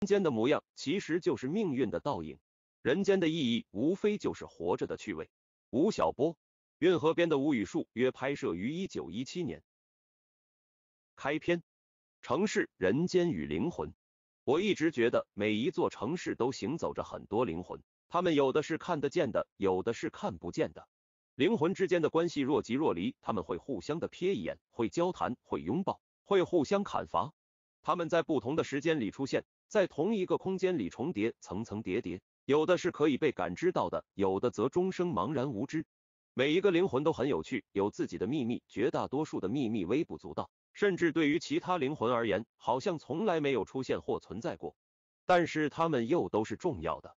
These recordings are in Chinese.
人间的模样其实就是命运的倒影，人间的意义无非就是活着的趣味。吴晓波，运河边的吴语树约拍摄于一九一七年。开篇，城市、人间与灵魂。我一直觉得每一座城市都行走着很多灵魂，他们有的是看得见的，有的是看不见的。灵魂之间的关系若即若离，他们会互相的瞥一眼，会交谈，会拥抱，会互相砍伐。他们在不同的时间里出现。在同一个空间里重叠，层层叠叠，有的是可以被感知到的，有的则终生茫然无知。每一个灵魂都很有趣，有自己的秘密，绝大多数的秘密微不足道，甚至对于其他灵魂而言，好像从来没有出现或存在过。但是他们又都是重要的，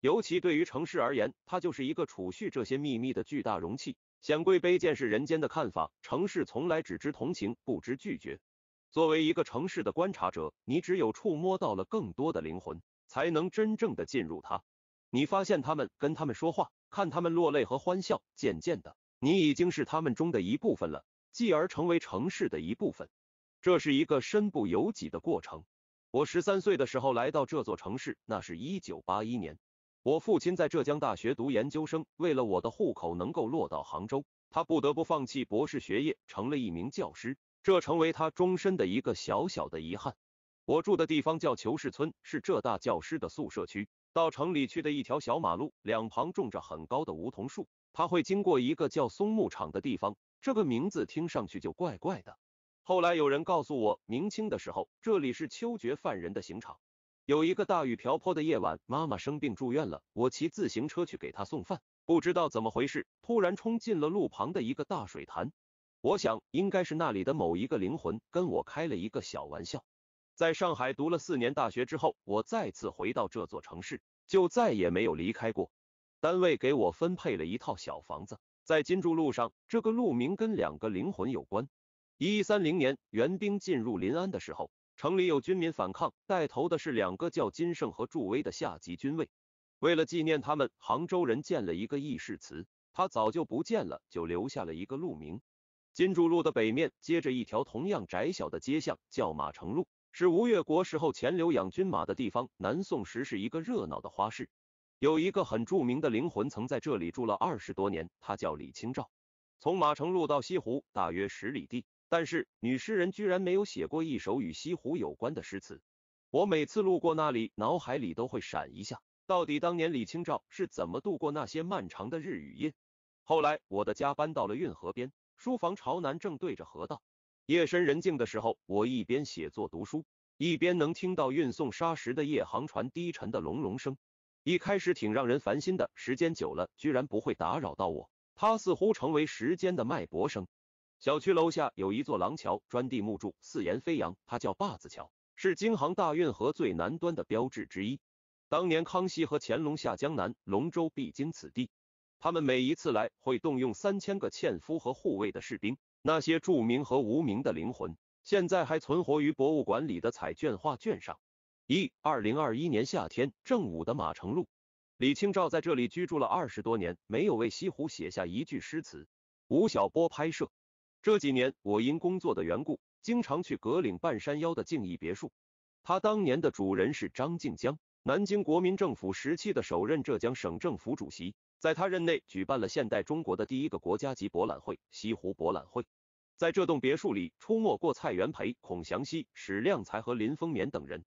尤其对于城市而言，它就是一个储蓄这些秘密的巨大容器。显贵卑贱是人间的看法，城市从来只知同情，不知拒绝。作为一个城市的观察者，你只有触摸到了更多的灵魂，才能真正的进入它。你发现他们，跟他们说话，看他们落泪和欢笑。渐渐的，你已经是他们中的一部分了，继而成为城市的一部分。这是一个身不由己的过程。我十三岁的时候来到这座城市，那是一九八一年。我父亲在浙江大学读研究生，为了我的户口能够落到杭州，他不得不放弃博士学业，成了一名教师。这成为他终身的一个小小的遗憾。我住的地方叫裘氏村，是浙大教师的宿舍区。到城里去的一条小马路，两旁种着很高的梧桐树。他会经过一个叫松木场的地方，这个名字听上去就怪怪的。后来有人告诉我，明清的时候这里是秋决犯人的刑场。有一个大雨瓢泼的夜晚，妈妈生病住院了，我骑自行车去给她送饭。不知道怎么回事，突然冲进了路旁的一个大水潭。我想应该是那里的某一个灵魂跟我开了一个小玩笑。在上海读了四年大学之后，我再次回到这座城市，就再也没有离开过。单位给我分配了一套小房子，在金柱路上，这个路名跟两个灵魂有关。一一三零年，元兵进入临安的时候，城里有军民反抗，带头的是两个叫金盛和祝威的下级军卫。为了纪念他们，杭州人建了一个议事祠。他早就不见了，就留下了一个路名。金柱路的北面接着一条同样窄小的街巷，叫马城路，是吴越国时候钱镠养军马的地方。南宋时是一个热闹的花市，有一个很著名的灵魂曾在这里住了二十多年，他叫李清照。从马城路到西湖大约十里地，但是女诗人居然没有写过一首与西湖有关的诗词。我每次路过那里，脑海里都会闪一下，到底当年李清照是怎么度过那些漫长的日与夜？后来我的家搬到了运河边。书房朝南，正对着河道。夜深人静的时候，我一边写作读书，一边能听到运送沙石的夜航船低沉的隆隆声。一开始挺让人烦心的，时间久了，居然不会打扰到我。它似乎成为时间的脉搏声。小区楼下有一座廊桥，砖地木柱，四檐飞扬，它叫坝子桥，是京杭大运河最南端的标志之一。当年康熙和乾隆下江南，龙舟必经此地。他们每一次来，会动用三千个纤夫和护卫的士兵。那些著名和无名的灵魂，现在还存活于博物馆里的彩卷画卷上。一二零二一年夏天正午的马城路，李清照在这里居住了二十多年，没有为西湖写下一句诗词。吴晓波拍摄。这几年，我因工作的缘故，经常去葛岭半山腰的静逸别墅。他当年的主人是张静江，南京国民政府时期的首任浙江省政府主席。在他任内，举办了现代中国的第一个国家级博览会——西湖博览会。在这栋别墅里，出没过蔡元培、孔祥熙、史量才和林风眠等人。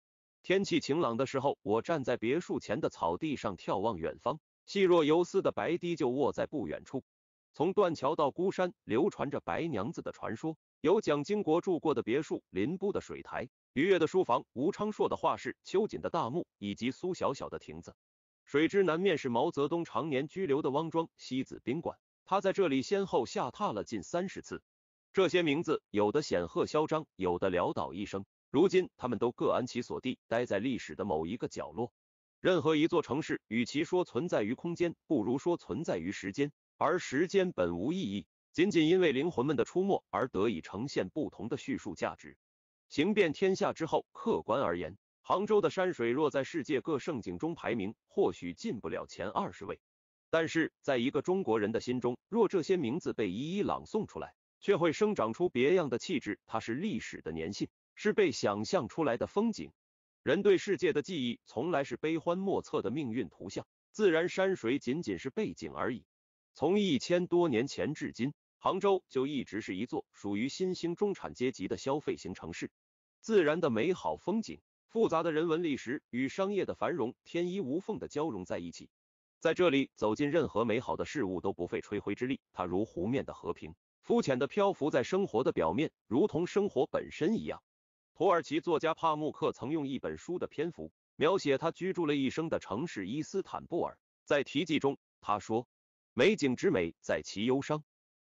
天气晴朗的时候，我站在别墅前的草地上眺望远方，细若游丝的白堤就卧在不远处。从断桥到孤山，流传着白娘子的传说。有蒋经国住过的别墅、林波的水台、于樾的书房、吴昌硕的画室、秋瑾的大墓，以及苏小小的亭子。水之南面是毛泽东常年居留的汪庄西子宾馆，他在这里先后下榻了近三十次。这些名字，有的显赫嚣张，有的潦倒一生。如今，他们都各安其所地，待在历史的某一个角落。任何一座城市，与其说存在于空间，不如说存在于时间，而时间本无意义，仅仅因为灵魂们的出没而得以呈现不同的叙述价值。行遍天下之后，客观而言。杭州的山水若在世界各胜景中排名，或许进不了前二十位。但是，在一个中国人的心中，若这些名字被一一朗诵出来，却会生长出别样的气质。它是历史的粘性，是被想象出来的风景。人对世界的记忆从来是悲欢莫测的命运图像，自然山水仅仅是背景而已。从一千多年前至今，杭州就一直是一座属于新兴中产阶级的消费型城市。自然的美好风景。复杂的人文历史与商业的繁荣天衣无缝的交融在一起，在这里走进任何美好的事物都不费吹灰之力。它如湖面的和平，肤浅的漂浮在生活的表面，如同生活本身一样。土耳其作家帕慕克曾用一本书的篇幅描写他居住了一生的城市伊斯坦布尔，在题记中他说：“美景之美在其忧伤，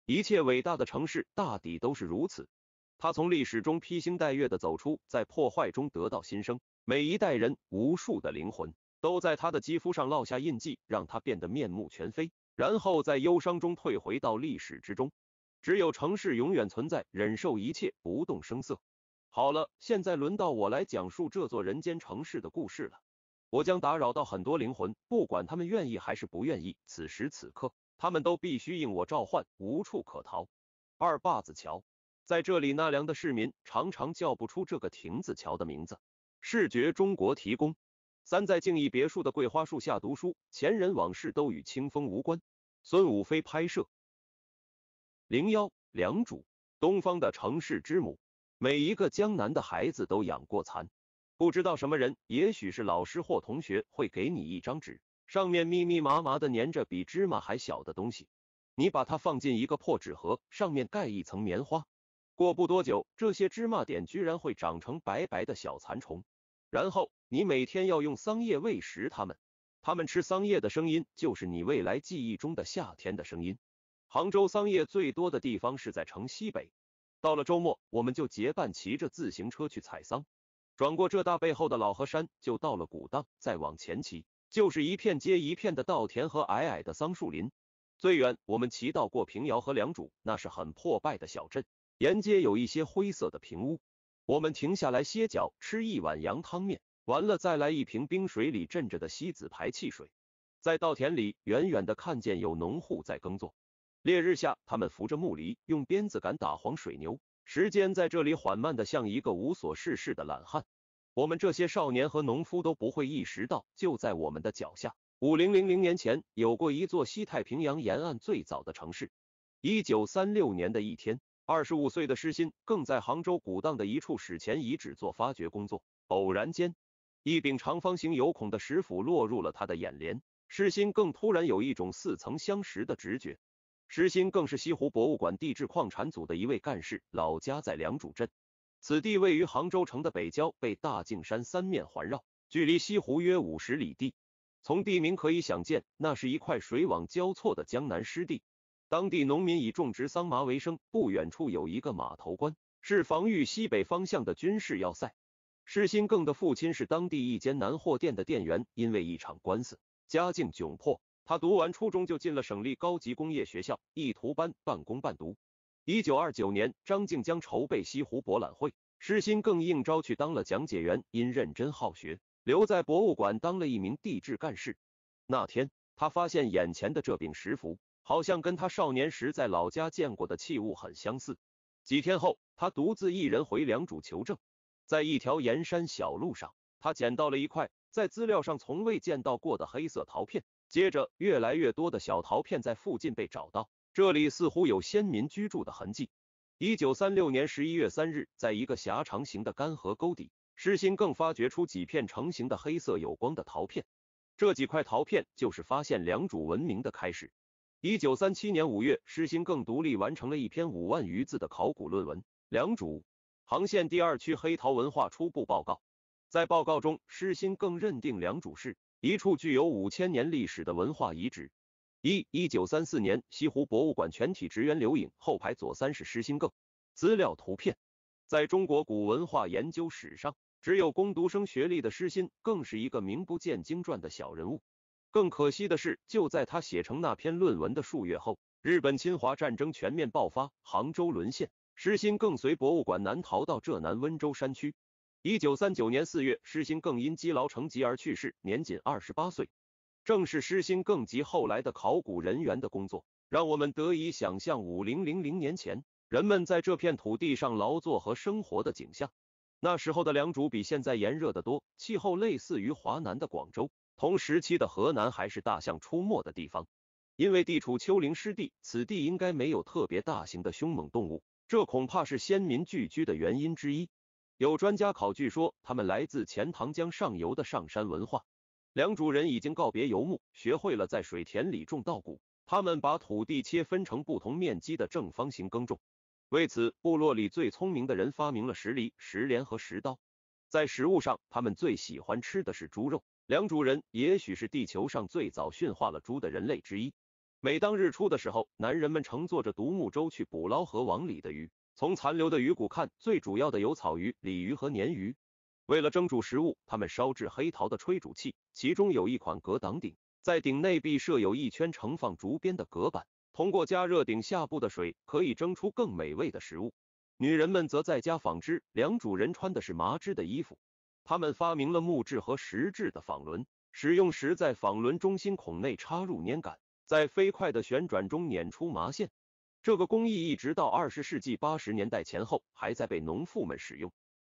一切伟大的城市大抵都是如此。”他从历史中披星戴月的走出，在破坏中得到新生。每一代人，无数的灵魂，都在他的肌肤上烙下印记，让他变得面目全非，然后在忧伤中退回到历史之中。只有城市永远存在，忍受一切，不动声色。好了，现在轮到我来讲述这座人间城市的故事了。我将打扰到很多灵魂，不管他们愿意还是不愿意，此时此刻，他们都必须应我召唤，无处可逃。二把子桥。在这里纳凉的市民常常叫不出这个亭子桥的名字。视觉中国提供。三在静逸别墅的桂花树下读书，前人往事都与清风无关。孙武飞拍摄。零幺梁主，东方的城市之母。每一个江南的孩子都养过蚕，不知道什么人，也许是老师或同学，会给你一张纸，上面密密麻麻的粘着比芝麻还小的东西。你把它放进一个破纸盒，上面盖一层棉花。过不多久，这些芝麻点居然会长成白白的小蚕虫。然后你每天要用桑叶喂食它们，它们吃桑叶的声音就是你未来记忆中的夏天的声音。杭州桑叶最多的地方是在城西北。到了周末，我们就结伴骑着自行车去采桑。转过浙大背后的老河山，就到了古荡。再往前骑，就是一片接一片的稻田和矮矮的桑树林。最远，我们骑到过平遥和良渚，那是很破败的小镇。沿街有一些灰色的平屋，我们停下来歇脚，吃一碗羊汤面，完了再来一瓶冰水里镇着的西子牌汽水。在稻田里，远远的看见有农户在耕作，烈日下，他们扶着木犁，用鞭子赶打黄水牛。时间在这里缓慢的像一个无所事事的懒汉。我们这些少年和农夫都不会意识到，就在我们的脚下，五零零零年前有过一座西太平洋沿岸最早的城市。一九三六年的一天。二十五岁的施心更在杭州古荡的一处史前遗址做发掘工作，偶然间，一柄长方形有孔的石斧落入了他的眼帘。施心更突然有一种似曾相识的直觉。施心更是西湖博物馆地质矿产组的一位干事，老家在良渚镇，此地位于杭州城的北郊，被大径山三面环绕，距离西湖约五十里地。从地名可以想见，那是一块水网交错的江南湿地。当地农民以种植桑麻为生，不远处有一个马头关，是防御西北方向的军事要塞。施新更的父亲是当地一间南货店的店员，因为一场官司，家境窘迫。他读完初中就进了省立高级工业学校，意图班半工半读。一九二九年，张静江筹备西湖博览会，施新更应招去当了讲解员，因认真好学，留在博物馆当了一名地质干事。那天，他发现眼前的这柄石斧。好像跟他少年时在老家见过的器物很相似。几天后，他独自一人回良渚求证。在一条沿山小路上，他捡到了一块在资料上从未见到过的黑色陶片。接着，越来越多的小陶片在附近被找到，这里似乎有先民居住的痕迹。一九三六年十一月三日，在一个狭长形的干河沟底，施新更发掘出几片成型的黑色有光的陶片。这几块陶片就是发现良渚文明的开始。一九三七年五月，施鑫更独立完成了一篇五万余字的考古论文《良渚杭县第二区黑陶文化初步报告》。在报告中，施心更认定良渚是一处具有五千年历史的文化遗址。一一九三四年，西湖博物馆全体职员留影，后排左三是施心更。资料图片。在中国古文化研究史上，只有工读生学历的施心更是一个名不见经传的小人物。更可惜的是，就在他写成那篇论文的数月后，日本侵华战争全面爆发，杭州沦陷，诗心更随博物馆南逃到浙南温州山区。1939年4月，施心更因积劳成疾而去世，年仅28岁。正是施心更及后来的考古人员的工作，让我们得以想象5000年前人们在这片土地上劳作和生活的景象。那时候的良渚比现在炎热得多，气候类似于华南的广州。同时期的河南还是大象出没的地方，因为地处丘陵湿地，此地应该没有特别大型的凶猛动物，这恐怕是先民聚居的原因之一。有专家考据说，他们来自钱塘江上游的上山文化。良渚人已经告别游牧，学会了在水田里种稻谷。他们把土地切分成不同面积的正方形耕种。为此，部落里最聪明的人发明了石犁、石镰和石刀。在食物上，他们最喜欢吃的是猪肉。良渚人也许是地球上最早驯化了猪的人类之一。每当日出的时候，男人们乘坐着独木舟去捕捞河网里的鱼。从残留的鱼骨看，最主要的有草鱼、鲤鱼和鲶鱼。为了蒸煮食物，他们烧制黑陶的炊煮器，其中有一款隔挡鼎，在鼎内壁设有一圈盛放竹编的隔板，通过加热鼎下部的水，可以蒸出更美味的食物。女人们则在家纺织。良渚人穿的是麻织的衣服。他们发明了木质和石质的纺轮，使用时在纺轮中心孔内插入粘杆，在飞快的旋转中捻出麻线。这个工艺一直到二十世纪八十年代前后还在被农妇们使用。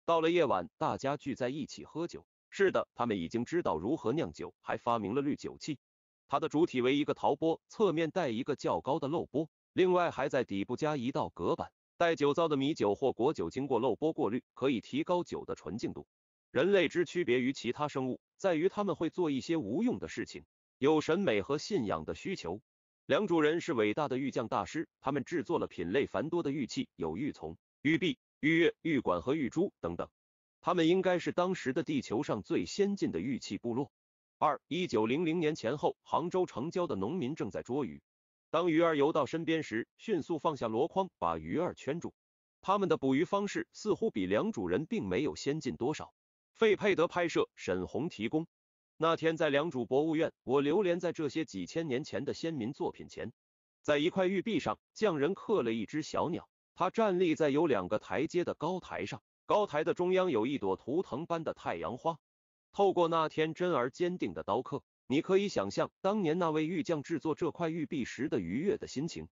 到了夜晚，大家聚在一起喝酒。是的，他们已经知道如何酿酒，还发明了滤酒器。它的主体为一个陶钵，侧面带一个较高的漏钵，另外还在底部加一道隔板。带酒糟的米酒或果酒经过漏钵过滤，可以提高酒的纯净度。人类之区别于其他生物，在于他们会做一些无用的事情，有审美和信仰的需求。良主人是伟大的玉匠大师，他们制作了品类繁多的玉器，有玉琮、玉璧、玉钺、玉管和玉珠等等。他们应该是当时的地球上最先进的玉器部落。二一九零零年前后，杭州城郊的农民正在捉鱼，当鱼儿游到身边时，迅速放下箩筐，把鱼儿圈住。他们的捕鱼方式似乎比良主人并没有先进多少。费佩德拍摄，沈红提供。那天在良渚博物院，我流连在这些几千年前的先民作品前。在一块玉璧上，匠人刻了一只小鸟，它站立在有两个台阶的高台上，高台的中央有一朵图腾般的太阳花。透过那天真而坚定的刀刻，你可以想象当年那位玉匠制作这块玉璧时的愉悦的心情。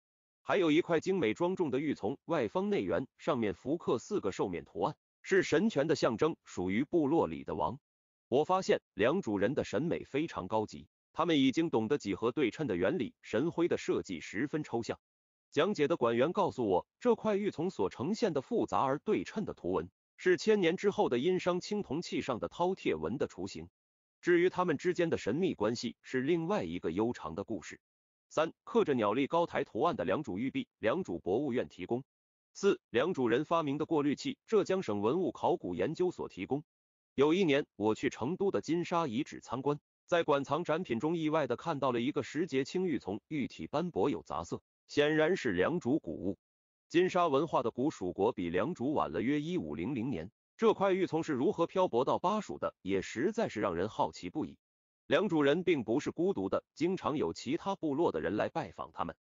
还有一块精美庄重的玉琮，外方内圆，上面浮刻四个兽面图案。是神权的象征，属于部落里的王。我发现良渚人的审美非常高级，他们已经懂得几何对称的原理。神徽的设计十分抽象。讲解的馆员告诉我，这块玉琮所呈现的复杂而对称的图文，是千年之后的殷商青铜器上的饕餮纹的雏形。至于他们之间的神秘关系，是另外一个悠长的故事。三刻着鸟立高台图案的良渚玉璧，良渚博物院提供。四梁主人发明的过滤器，浙江省文物考古研究所提供。有一年，我去成都的金沙遗址参观，在馆藏展品中意外的看到了一个石节青玉琮，玉体斑驳有杂色，显然是梁主古物。金沙文化的古蜀国比梁主晚了约一五零零年，这块玉琮是如何漂泊到巴蜀的，也实在是让人好奇不已。梁主人并不是孤独的，经常有其他部落的人来拜访他们。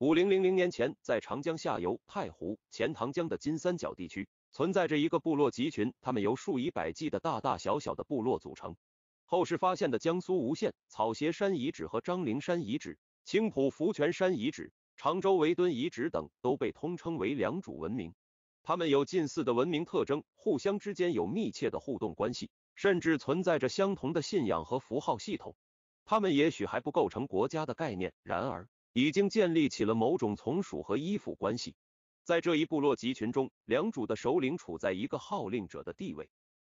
五零零零年前，在长江下游太湖、钱塘江的金三角地区，存在着一个部落集群，他们由数以百计的大大小小的部落组成。后世发现的江苏吴县草鞋山遗址和张陵山遗址、青浦福泉山遗址、常州围墩遗址等，都被通称为良渚文明。他们有近似的文明特征，互相之间有密切的互动关系，甚至存在着相同的信仰和符号系统。他们也许还不构成国家的概念，然而。已经建立起了某种从属和依附关系。在这一部落集群中，良主的首领处在一个号令者的地位。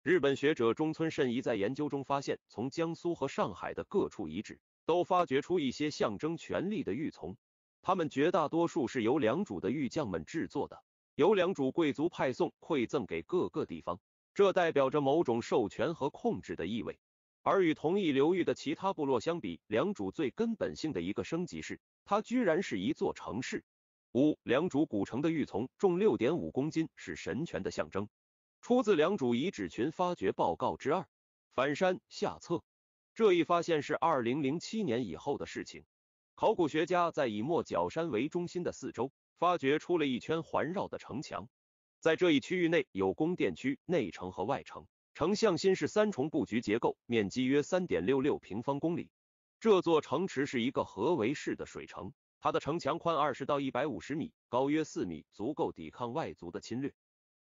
日本学者中村慎一在研究中发现，从江苏和上海的各处遗址都发掘出一些象征权力的玉琮，它们绝大多数是由良主的玉匠们制作的，由良主贵族派送馈赠给各个地方，这代表着某种授权和控制的意味。而与同一流域的其他部落相比，良渚最根本性的一个升级是，它居然是一座城市。五，良渚古城的玉琮重六点五公斤，是神权的象征。出自《良渚遗址群发掘报告之二》反山下册。这一发现是二零零七年以后的事情。考古学家在以莫角山为中心的四周，发掘出了一圈环绕的城墙。在这一区域内，有宫殿区、内城和外城。城向心是三重布局结构，面积约三点六六平方公里。这座城池是一个合围式的水城，它的城墙宽二十到一百五十米，高约四米，足够抵抗外族的侵略。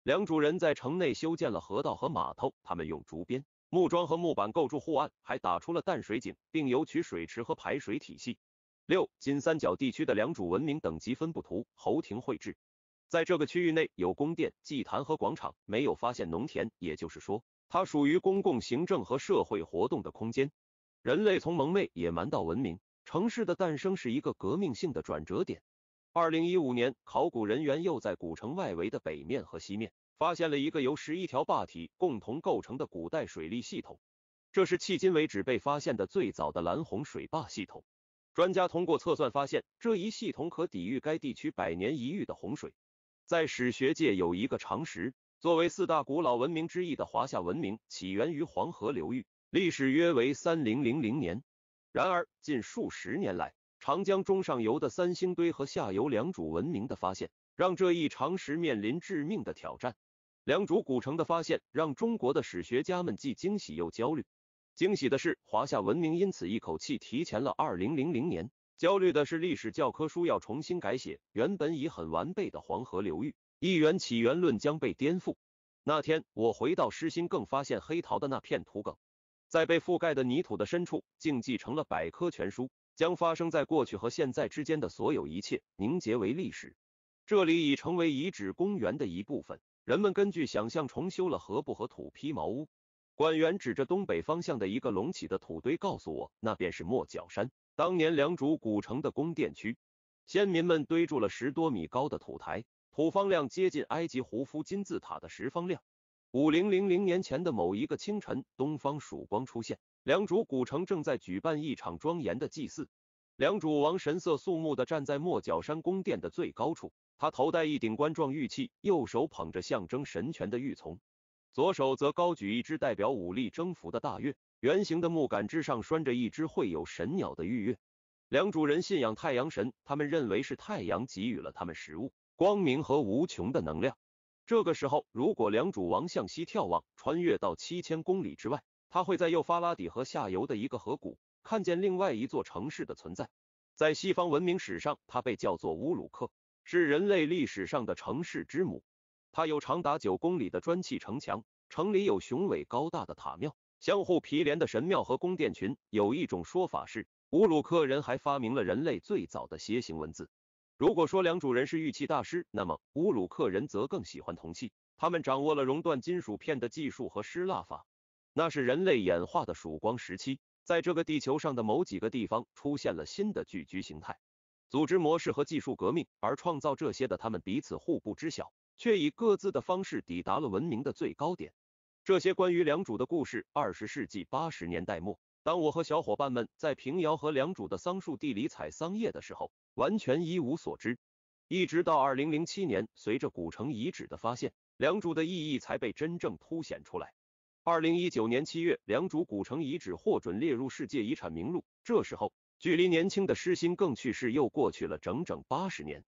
梁主人在城内修建了河道和码头，他们用竹编、木桩和木板构筑护岸，还打出了淡水井，并有取水池和排水体系。六金三角地区的良主文明等级分布图，侯廷绘制。在这个区域内有宫殿、祭坛和广场，没有发现农田，也就是说。它属于公共行政和社会活动的空间。人类从蒙昧、野蛮到文明，城市的诞生是一个革命性的转折点。二零一五年，考古人员又在古城外围的北面和西面，发现了一个由十一条坝体共同构成的古代水利系统，这是迄今为止被发现的最早的蓝洪水坝系统。专家通过测算发现，这一系统可抵御该地区百年一遇的洪水。在史学界有一个常识。作为四大古老文明之一的华夏文明，起源于黄河流域，历史约为三零零零年。然而，近数十年来，长江中上游的三星堆和下游良渚文明的发现，让这一常识面临致命的挑战。良渚古城的发现，让中国的史学家们既惊喜又焦虑。惊喜的是，华夏文明因此一口气提前了二零零零年；焦虑的是，历史教科书要重新改写原本已很完备的黄河流域。一元起源论将被颠覆。那天我回到失心，更发现黑桃的那片土埂，在被覆盖的泥土的深处，竟继承了百科全书，将发生在过去和现在之间的所有一切凝结为历史。这里已成为遗址公园的一部分，人们根据想象重修了河埠和土坯茅屋。管员指着东北方向的一个隆起的土堆，告诉我，那便是莫角山，当年良渚古城的宫殿区，先民们堆筑了十多米高的土台。土方量接近埃及胡夫金字塔的石方量。五零零零年前的某一个清晨，东方曙光出现，良渚古城正在举办一场庄严的祭祀。良渚王神色肃穆地站在莫角山宫殿的最高处，他头戴一顶冠状玉器，右手捧着象征神权的玉琮，左手则高举一只代表武力征服的大月，圆形的木杆之上拴着一只绘有神鸟的玉月。良渚人信仰太阳神，他们认为是太阳给予了他们食物。光明和无穷的能量。这个时候，如果良主王向西眺望，穿越到七千公里之外，他会在幼发拉底河下游的一个河谷看见另外一座城市的存在。在西方文明史上，它被叫做乌鲁克，是人类历史上的城市之母。它有长达九公里的砖砌城墙，城里有雄伟高大的塔庙，相互毗连的神庙和宫殿群。有一种说法是，乌鲁克人还发明了人类最早的楔形文字。如果说良渚人是玉器大师，那么乌鲁克人则更喜欢铜器。他们掌握了熔断金属片的技术和失蜡法。那是人类演化的曙光时期，在这个地球上的某几个地方出现了新的聚居形态、组织模式和技术革命。而创造这些的他们彼此互不知晓，却以各自的方式抵达了文明的最高点。这些关于良渚的故事，二十世纪八十年代末，当我和小伙伴们在平遥和良渚的桑树地里采桑叶的时候。完全一无所知，一直到二零零七年，随着古城遗址的发现，良渚的意义才被真正凸显出来。二零一九年七月，良渚古城遗址获准列入世界遗产名录。这时候，距离年轻的诗心更去世又过去了整整八十年。